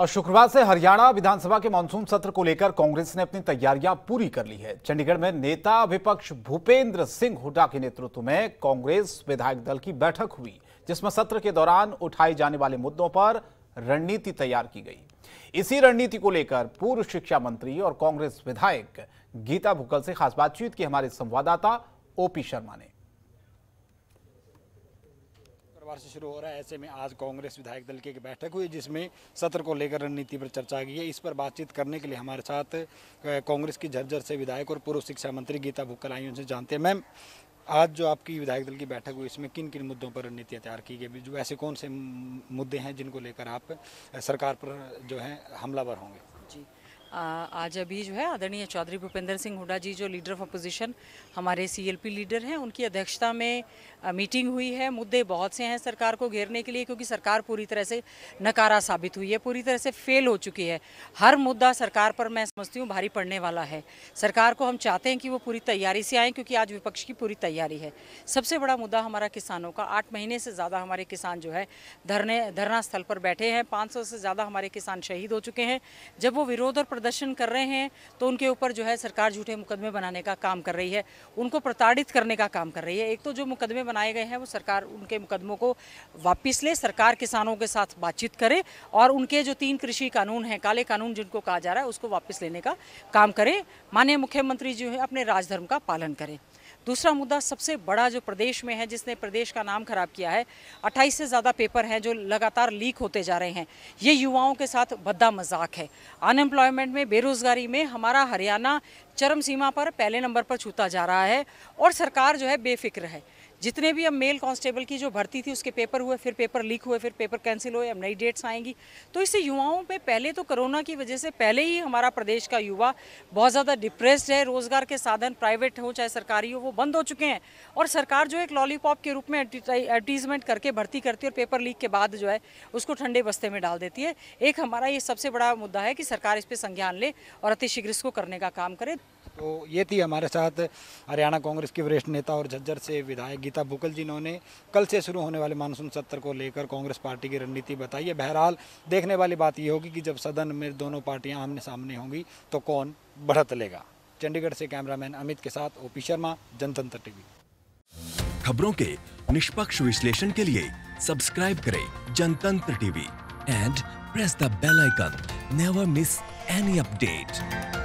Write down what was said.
और शुक्रवार से हरियाणा विधानसभा के मानसून सत्र को लेकर कांग्रेस ने अपनी तैयारियां पूरी कर ली है चंडीगढ़ में नेता विपक्ष भूपेंद्र सिंह हुड्डा के नेतृत्व में कांग्रेस विधायक दल की बैठक हुई जिसमें सत्र के दौरान उठाए जाने वाले मुद्दों पर रणनीति तैयार की गई इसी रणनीति को लेकर पूर्व शिक्षा मंत्री और कांग्रेस विधायक गीता भुक्कल से खास बातचीत की हमारे संवाददाता ओपी शर्मा ने शुक्रवार से शुरू हो रहा है ऐसे में आज कांग्रेस विधायक दल की एक बैठक हुई जिसमें सत्र को लेकर रणनीति पर चर्चा की है इस पर बातचीत करने के लिए हमारे साथ कांग्रेस की झरझर से विधायक और पूर्व शिक्षा मंत्री गीता भुक्कल आई उनसे जानते हैं मैम आज जो आपकी विधायक दल की बैठक हुई इसमें किन किन मुद्दों पर रणनीतियाँ तैयार की गई जो ऐसे कौन से मुद्दे हैं जिनको लेकर आप सरकार पर जो है हमलावर होंगे जी आज अभी जो है आदरणीय चौधरी भूपेंद्र सिंह हुडा जी जो लीडर ऑफ अपोजिशन हमारे सीएलपी लीडर हैं उनकी अध्यक्षता में मीटिंग हुई है मुद्दे बहुत से हैं सरकार को घेरने के लिए क्योंकि सरकार पूरी तरह से नकारा साबित हुई है पूरी तरह से फेल हो चुकी है हर मुद्दा सरकार पर मैं समझती हूँ भारी पड़ने वाला है सरकार को हम चाहते हैं कि वो पूरी तैयारी से आएँ क्योंकि आज विपक्ष की पूरी तैयारी है सबसे बड़ा मुद्दा हमारा किसानों का आठ महीने से ज़्यादा हमारे किसान जो है धरने धरना स्थल पर बैठे हैं पाँच से ज़्यादा हमारे किसान शहीद हो चुके हैं जब वो विरोध और प्रदर्शन कर रहे हैं तो उनके ऊपर जो है सरकार झूठे मुकदमे बनाने का काम कर रही है उनको प्रताड़ित करने का काम कर रही है एक तो जो मुकदमे बनाए गए हैं वो सरकार उनके मुकदमों को वापस ले सरकार किसानों के साथ बातचीत करे और उनके जो तीन कृषि कानून हैं काले कानून जिनको कहा जा रहा है उसको वापस लेने का काम करें माननीय मुख्यमंत्री जो है अपने राजधर्म का पालन करें दूसरा मुद्दा सबसे बड़ा जो प्रदेश में है जिसने प्रदेश का नाम खराब किया है 28 से ज़्यादा पेपर हैं जो लगातार लीक होते जा रहे हैं ये युवाओं के साथ भद्दा मजाक है अनएम्प्लॉयमेंट एम्प्लॉयमेंट में बेरोज़गारी में हमारा हरियाणा चरम सीमा पर पहले नंबर पर छूता जा रहा है और सरकार जो है बेफिक्र है जितने भी अब मेल कांस्टेबल की जो भर्ती थी उसके पेपर हुए फिर पेपर लीक हुए फिर पेपर कैंसिल हुए अब नई डेट्स आएंगी तो इससे युवाओं पे पहले तो कोरोना की वजह से पहले ही हमारा प्रदेश का युवा बहुत ज़्यादा डिप्रेस्ड है रोज़गार के साधन प्राइवेट हो चाहे सरकारी हो वो बंद हो चुके हैं और सरकार जो एक लॉलीपॉप के रूप में एडवर्टीजमेंट करके भर्ती करती है और पेपर लीक के बाद जो है उसको ठंडे बस्ते में डाल देती है एक हमारा ये सबसे बड़ा मुद्दा है कि सरकार इस पर संज्ञान ले और अतिशीघ्र इसको करने का काम करे तो ये थी हमारे साथ हरियाणा कांग्रेस की वरिष्ठ नेता और झज्जर से विधायक गीता भुकल जिन्होंने कल से शुरू होने वाले मानसून सत्र को लेकर कांग्रेस पार्टी की रणनीति बताई है बहरहाल देखने वाली बात ये होगी कि जब सदन में दोनों पार्टियां आमने सामने होंगी तो कौन बढ़त लेगा चंडीगढ़ से कैमरामैन अमित के साथ ओपी शर्मा जनतंत्र टीवी खबरों के निष्पक्ष विश्लेषण के लिए सब्सक्राइब करें Jantantra TV and press the bell icon never miss any update